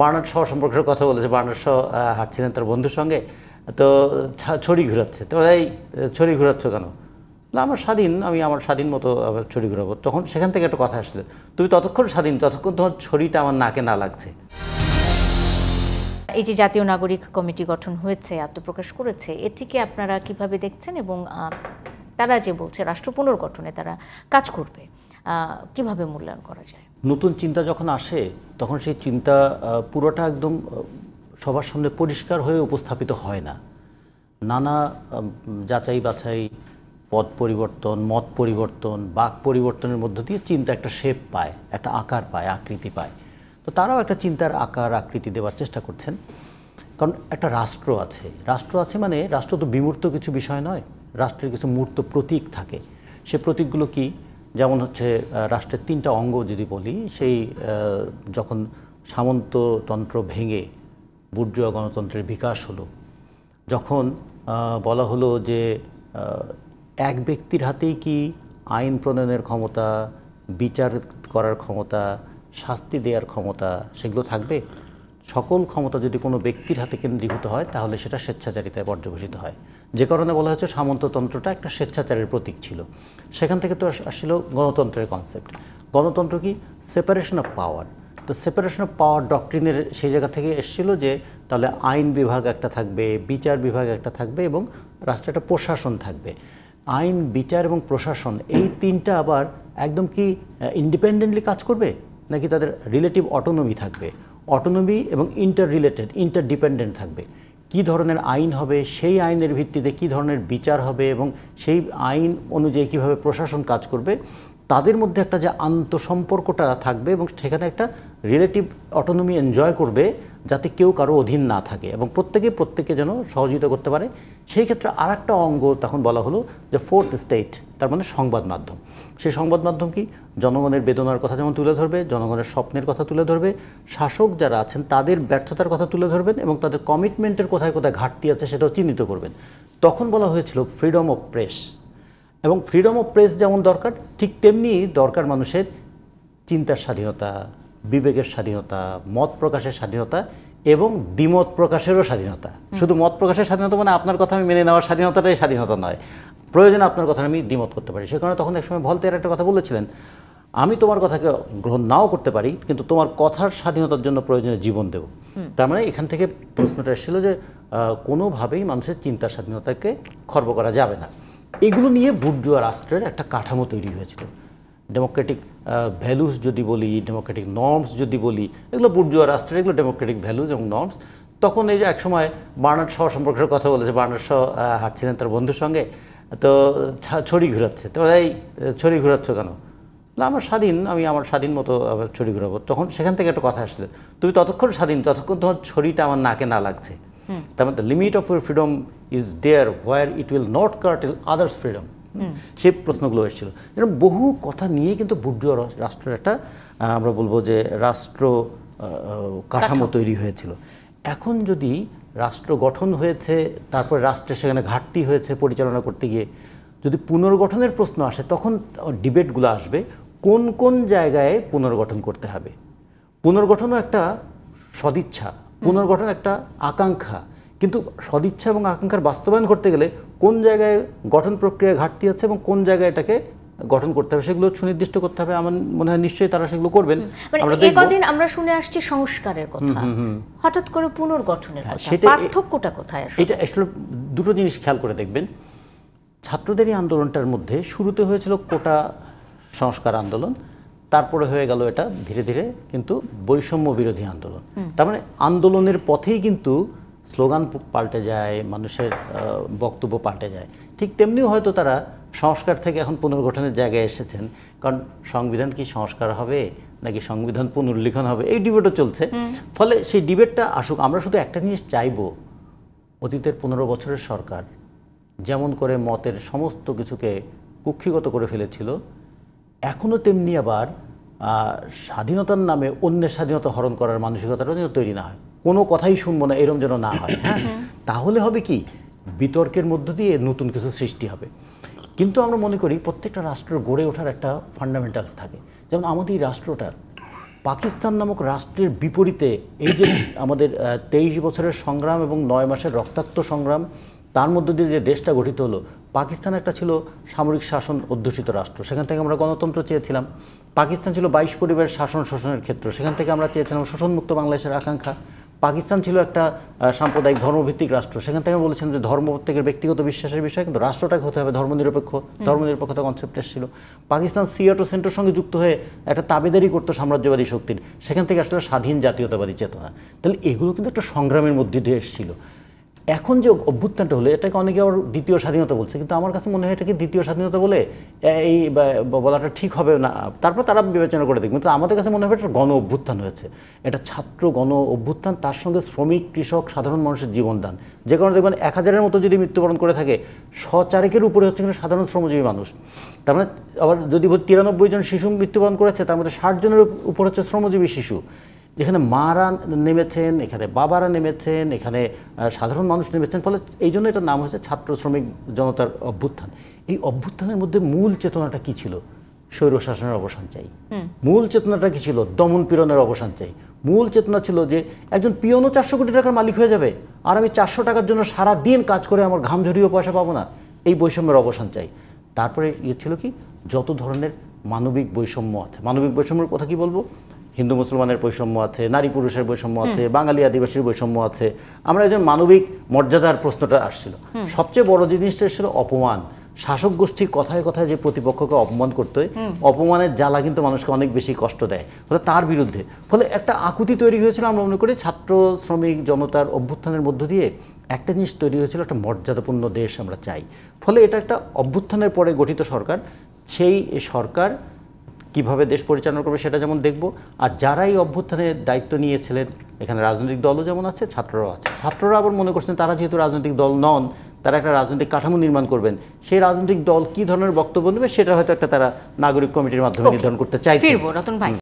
Bernard শহর সম্পর্কে কথা বলেছে বার্নার্ড শহ হাঁটছিলেন তার বন্ধুর সঙ্গে তো ছড়ি ঘুরাচ্ছে তো এই ছড়ি ঘুরাচ্ছ কেন না আমার স্বাধীন আমি আমার স্বাধীন মতো ছড়ি ঘুরাবো তখন সেখান থেকে একটা কথা আসলো তুমি ততক্ষণ স্বাধীন ততক্ষণ তোমার ছড়িটা আমার নাকে না লাগছে এই যে জাতীয় নাগরিক কমিটি গঠন হয়েছে আত্মপ্রকাশ করেছে এটিকে আপনারা কিভাবে দেখছেন এবং তারা যে বলছে রাষ্ট্র পুনর্গঠনে তারা কাজ করবে কিভাবে মূল্যায়ন করা যায় নতুন চিন্তা যখন আসে তখন সেই চিন্তা পুরোটা একদম সবার সামনে পরিষ্কার হয়ে উপস্থাপিত হয় না নানা যাচাই বাছাই পদ পরিবর্তন মত পরিবর্তন বাক পরিবর্তনের মধ্য দিয়ে চিন্তা একটা শেপ পায় একটা আকার পায় আকৃতি পায় তো তারাও একটা চিন্তার আকার আকৃতি দেওয়ার চেষ্টা করছেন কারণ একটা রাষ্ট্র আছে রাষ্ট্র আছে মানে রাষ্ট্র তো বিমূর্ত কিছু বিষয় নয় রাষ্ট্রের কিছু মূর্ত প্রতীক থাকে সে প্রতীকগুলো কি যেমন হচ্ছে রাষ্ট্রের তিনটা অঙ্গ যদি বলি সেই যখন সামন্ততন্ত্র ভেঙে বুর্জুয়া গণতন্ত্রের বিকাশ হলো যখন বলা হলো যে এক ব্যক্তির হাতেই কি আইন প্রণয়নের ক্ষমতা বিচার করার ক্ষমতা শাস্তি দেওয়ার ক্ষমতা সেগুলো থাকবে সকল ক্ষমতা যদি কোনো ব্যক্তির হাতে কেন্দ্রীভূত হয় তাহলে সেটা স্বেচ্ছাচারিতায় পর্যবেসিত হয় যে কারণে বলা হচ্ছে সামন্ততন্ত্রটা একটা স্বেচ্ছাচারের প্রতীক ছিল সেখান থেকে তো আসছিল গণতন্ত্রের কনসেপ্ট গণতন্ত্র কি সেপারেশন অফ পাওয়ার তো সেপারেশন অফ পাওয়ার ডক্ট্রিনের সেই জায়গা থেকে এসেছিল যে তাহলে আইন বিভাগ একটা থাকবে বিচার বিভাগ একটা থাকবে এবং রাষ্ট্রে একটা প্রশাসন থাকবে আইন বিচার এবং প্রশাসন এই তিনটা আবার একদম কি ইন্ডিপেন্ডেন্টলি কাজ করবে নাকি তাদের রিলেটিভ অটোনমি থাকবে অটোনমি এবং ইন্টার রিলেটেড ইন্টারডিপেন্ডেন্ট থাকবে কি ধরনের আইন হবে সেই আইনের ভিত্তিতে কি ধরনের বিচার হবে এবং সেই আইন অনুযায়ী কিভাবে প্রশাসন কাজ করবে তাদের মধ্যে একটা যে আন্তঃসম্পর্কটা থাকবে এবং সেখানে একটা রিলেটিভ অটোনমি এনজয় করবে যাতে কেউ কারো অধীন না থাকে এবং প্রত্যেকে প্রত্যেকে যেন সহযোগিতা করতে পারে সেই ক্ষেত্রে আর একটা অঙ্গ তখন বলা হলো যে ফোর্থ স্টেট তার মানে সংবাদ মাধ্যম সেই সংবাদ মাধ্যম কি জনগণের বেদনার কথা যেমন তুলে ধরবে জনগণের স্বপ্নের কথা তুলে ধরবে শাসক যারা আছেন তাদের ব্যর্থতার কথা তুলে ধরবেন এবং তাদের কমিটমেন্টের কোথায় কোথায় ঘাটতি আছে সেটাও চিহ্নিত করবেন তখন বলা হয়েছিল ফ্রিডম অফ প্রেস এবং ফ্রিডম অফ প্রেস যেমন দরকার ঠিক তেমনি দরকার মানুষের চিন্তার স্বাধীনতা বিবেকের স্বাধীনতা মত প্রকাশের স্বাধীনতা এবং দ্বিমত প্রকাশেরও স্বাধীনতা শুধু মত প্রকাশের স্বাধীনতা মানে আপনার কথা আমি মেনে নেওয়ার স্বাধীনতাটাই স্বাধীনতা নয় প্রয়োজনে আপনার কথা আমি দ্বিমত করতে পারি সে কারণে তখন একসময় ভলতেয়ার একটা কথা বলেছিলেন আমি তোমার কথাকে গ্রহণ নাও করতে পারি কিন্তু তোমার কথার স্বাধীনতার জন্য প্রয়োজনে জীবন দেব তার মানে এখান থেকে প্রশ্নটা এসেছিল যে কোনোভাবেই মানুষের চিন্তার স্বাধীনতাকে খর্ব করা যাবে না এগুলো নিয়ে বুর্জুয়া রাষ্ট্রের একটা কাঠামো তৈরি হয়েছিল ডেমোক্রেটিক ভ্যালুস যদি বলি ডেমোক্রেটিক নর্মস যদি বলি এগুলো বুর্জুয়া রাষ্ট্রের এগুলো ডেমোক্রেটিক ভ্যালুস এবং নর্মস তখন এই যে একসময় বার্নার শহ সম্পর্কের কথা বলেছে বার্নার শহ হাঁটছিলেন তার বন্ধুর সঙ্গে তো ছড়ি ঘুরাচ্ছে তো এই ছড়ি ঘুরাচ্ছ কেন না আমার স্বাধীন আমি আমার স্বাধীন মতো ছড়ি ঘুরাবো তখন সেখান থেকে একটা কথা আসলে তুমি ততক্ষণ স্বাধীন ততক্ষণ তোমার ছড়িটা আমার নাকে না লাগছে তার মধ্যে limit of your freedom is there where it will not curtail others freedom সেই প্রশ্নগুলো এসেছিল এরকম বহু কথা নিয়ে কিন্তু বুর্জুয়া রাষ্ট্রের একটা আমরা বলবো যে রাষ্ট্র কাঠামো তৈরি হয়েছিল এখন যদি রাষ্ট্র গঠন হয়েছে তারপর রাষ্ট্রের সেখানে ঘাটতি হয়েছে পরিচালনা করতে গিয়ে যদি পুনর্গঠনের প্রশ্ন আসে তখন ডিবেটগুলো আসবে কোন কোন জায়গায় পুনর্গঠন করতে হবে পুনর্গঠনও একটা সদিচ্ছা পুনর্গঠন একটা আকাঙ্ক্ষা কিন্তু সদিচ্ছা এবং আকাঙ্ক্ষার বাস্তবায়ন করতে গেলে কোন জায়গায় গঠন প্রক্রিয়ায় ঘাটতি আছে এবং কোন জায়গায় এটাকে গঠন করতে হবে সেগুলো সুনির্দিষ্ট করতে হবে আমার মনে হয় নিশ্চয়ই তারা সেগুলো করবেন মানে কদিন আমরা শুনে আসছি সংস্কারের কথা হঠাৎ করে পুনর্গঠনের হ্যাঁ, সেটা পার্থক্যটা কোথায় এটা আসলে দুটো জিনিস খেয়াল করে দেখবেন ছাত্রদের এই আন্দোলনটার মধ্যে শুরুতে হয়েছিল কোটা সংস্কার আন্দোলন তারপরে হয়ে গেল এটা ধীরে ধীরে কিন্তু বৈষম্য বিরোধী আন্দোলন তার মানে আন্দোলনের পথেই কিন্তু স্লোগান পাল্টে যায় মানুষের বক্তব্য পাল্টে যায় ঠিক তেমনিও হয়তো তারা সংস্কার থেকে এখন পুনর্গঠনের জায়গায় এসেছেন কারণ সংবিধান কি সংস্কার হবে নাকি সংবিধান পুনর্লিখন হবে এই ডিবেটও চলছে ফলে সেই ডিবেটটা আসুক আমরা শুধু একটা জিনিস চাইব অতীতের পনেরো বছরের সরকার যেমন করে মতের সমস্ত কিছুকে কুক্ষিগত করে ফেলেছিল এখনও তেমনি আবার স্বাধীনতার নামে অন্যের স্বাধীনতা হরণ করার মানসিকতাটা যেন তৈরি না হয় কোনো কথাই শুনবো না এরম যেন না হয় হ্যাঁ তাহলে হবে কি বিতর্কের মধ্য দিয়ে নতুন কিছু সৃষ্টি হবে কিন্তু আমরা মনে করি প্রত্যেকটা রাষ্ট্র গড়ে ওঠার একটা ফান্ডামেন্টালস থাকে যেমন আমাদের এই রাষ্ট্রটার পাকিস্তান নামক রাষ্ট্রের বিপরীতে এই যে আমাদের তেইশ বছরের সংগ্রাম এবং নয় মাসের রক্তাক্ত সংগ্রাম তার মধ্য দিয়ে যে দেশটা গঠিত হলো পাকিস্তান একটা ছিল সামরিক শাসন অধ্যুষিত রাষ্ট্র সেখান থেকে আমরা গণতন্ত্র চেয়েছিলাম পাকিস্তান ছিল বাইশ পরিবারের শাসন শোষণের ক্ষেত্র সেখান থেকে আমরা চেয়েছিলাম শোষণমুক্ত বাংলাদেশের আকাঙ্ক্ষা পাকিস্তান ছিল একটা সাম্প্রদায়িক ধর্মভিত্তিক রাষ্ট্র সেখান থেকে বলেছিলাম যে ধর্ম প্রত্যেকের ব্যক্তিগত বিশ্বাসের বিষয় কিন্তু রাষ্ট্রটাকে হতে হবে ধর্মনিরপেক্ষ ধর্মনিরপেক্ষতা কনসেপ্ট এসেছিল পাকিস্তান সিয়াটো সেন্টার সঙ্গে যুক্ত হয়ে একটা তাবেদারি করতো সাম্রাজ্যবাদী শক্তির সেখান থেকে আসলে স্বাধীন জাতীয়তাবাদী চেতনা তাহলে এগুলো কিন্তু একটা সংগ্রামের মধ্যে দিয়ে এসেছিল এখন যে অভ্যুত্থানটা হলো এটাকে অনেকে আবার দ্বিতীয় স্বাধীনতা বলছে কিন্তু আমার কাছে মনে হয় এটাকে দ্বিতীয় স্বাধীনতা বলে এই বলাটা ঠিক হবে না তারপর তারা বিবেচনা করে দেখবে তো আমাদের কাছে মনে হবে এটা গণ অভ্যুত্থান হয়েছে এটা ছাত্র গণ অভ্যুত্থান তার সঙ্গে শ্রমিক কৃষক সাধারণ মানুষের জীবনদান যে কারণে দেখবেন এক হাজারের মতো যদি মৃত্যুবরণ করে থাকে সচারেকের উপরে হচ্ছে কিন্তু সাধারণ শ্রমজীবী মানুষ তার মানে আবার যদি তিরানব্বই জন শিশু মৃত্যুবরণ করেছে তার মধ্যে ষাট জনের উপর হচ্ছে শ্রমজীবী শিশু যেখানে মারা নেমেছেন এখানে বাবারা নেমেছেন এখানে সাধারণ মানুষ নেমেছেন ফলে এই জন্য এটার নাম হয়েছে ছাত্র শ্রমিক জনতার অভ্যুত্থান এই অভ্যুত্থানের মধ্যে মূল চেতনাটা কি ছিল স্বৈর শাসনের অবসান চাই মূল চেতনাটা কি ছিল দমন পীড়নের অবসান চাই মূল চেতনা ছিল যে একজন পিয়নও চারশো কোটি টাকার মালিক হয়ে যাবে আর আমি চারশো টাকার জন্য সারা দিন কাজ করে আমার ঘাম ঝরিয়েও পয়সা পাবো না এই বৈষম্যের অবসান চাই তারপরে ইয়ে ছিল কি যত ধরনের মানবিক বৈষম্য আছে মানবিক বৈষম্যের কথা কি বলবো হিন্দু মুসলমানের বৈষম্য আছে নারী পুরুষের বৈষম্য আছে বাঙালি আদিবাসীর বৈষম্য আছে আমরা একজন মানবিক মর্যাদার প্রশ্নটা আসছিল সবচেয়ে বড় জিনিসটা ছিল অপমান শাসক গোষ্ঠী কথায় কথায় যে প্রতিপক্ষকে অপমান করতে অপমানের জ্বালা কিন্তু মানুষকে অনেক বেশি কষ্ট দেয় ফলে তার বিরুদ্ধে ফলে একটা আকুতি তৈরি হয়েছিল আমরা মনে করি ছাত্র শ্রমিক জনতার অভ্যুত্থানের মধ্য দিয়ে একটা জিনিস তৈরি হয়েছিল একটা মর্যাদাপূর্ণ দেশ আমরা চাই ফলে এটা একটা অভ্যুত্থানের পরে গঠিত সরকার সেই সরকার কিভাবে দেশ পরিচালনা করবে সেটা যেমন দেখব আর যারাই অভ্যুত্থানের দায়িত্ব নিয়েছিলেন এখানে রাজনৈতিক দলও যেমন আছে ছাত্ররাও আছে ছাত্ররা আবার মনে করছেন তারা যেহেতু রাজনৈতিক দল নন তারা একটা রাজনৈতিক কাঠামো নির্মাণ করবেন সেই রাজনৈতিক দল কি ধরনের বক্তব্য নেবে সেটা হয়তো একটা তারা নাগরিক কমিটির মাধ্যমে নির্ধারণ করতে চাইছে